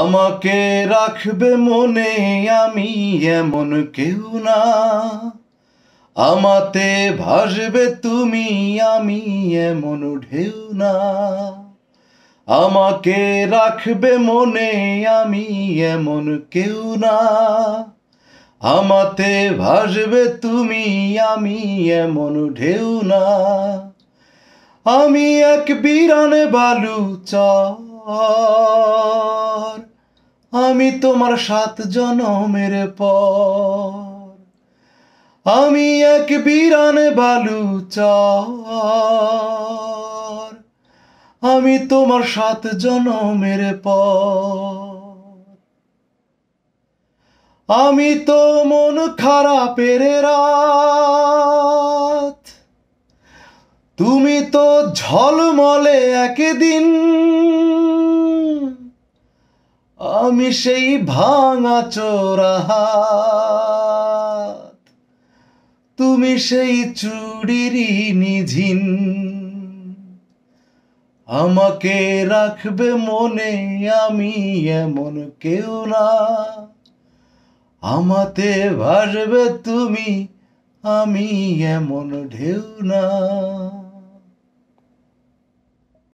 আমাকে রাখবে মনে আমি এমন কেউ না আমাতে ভাসবে তুমি আমি এমন ঢেউ না আমাকে রাখবে মনে আমি এমন কেউ না আমাতে ভাসবে তুমি আমি এমন ঢেউ না আমি এক বিরান বালু চা আমি তোমার সাত জনমের পর আমি এক বিরান বালু চর আমি তোমার সাত জনমের পর আমি তো মন খারাপের রাত তুমি তো ঝলমলে একদিন আমি সেই ভাঙা চোরা তুমি সেই চুড়িরই নিঝিন আমাকে রাখবে মনে আমি এমন কেউ না আমাতে ভাসবে তুমি আমি এমন ঢেউ না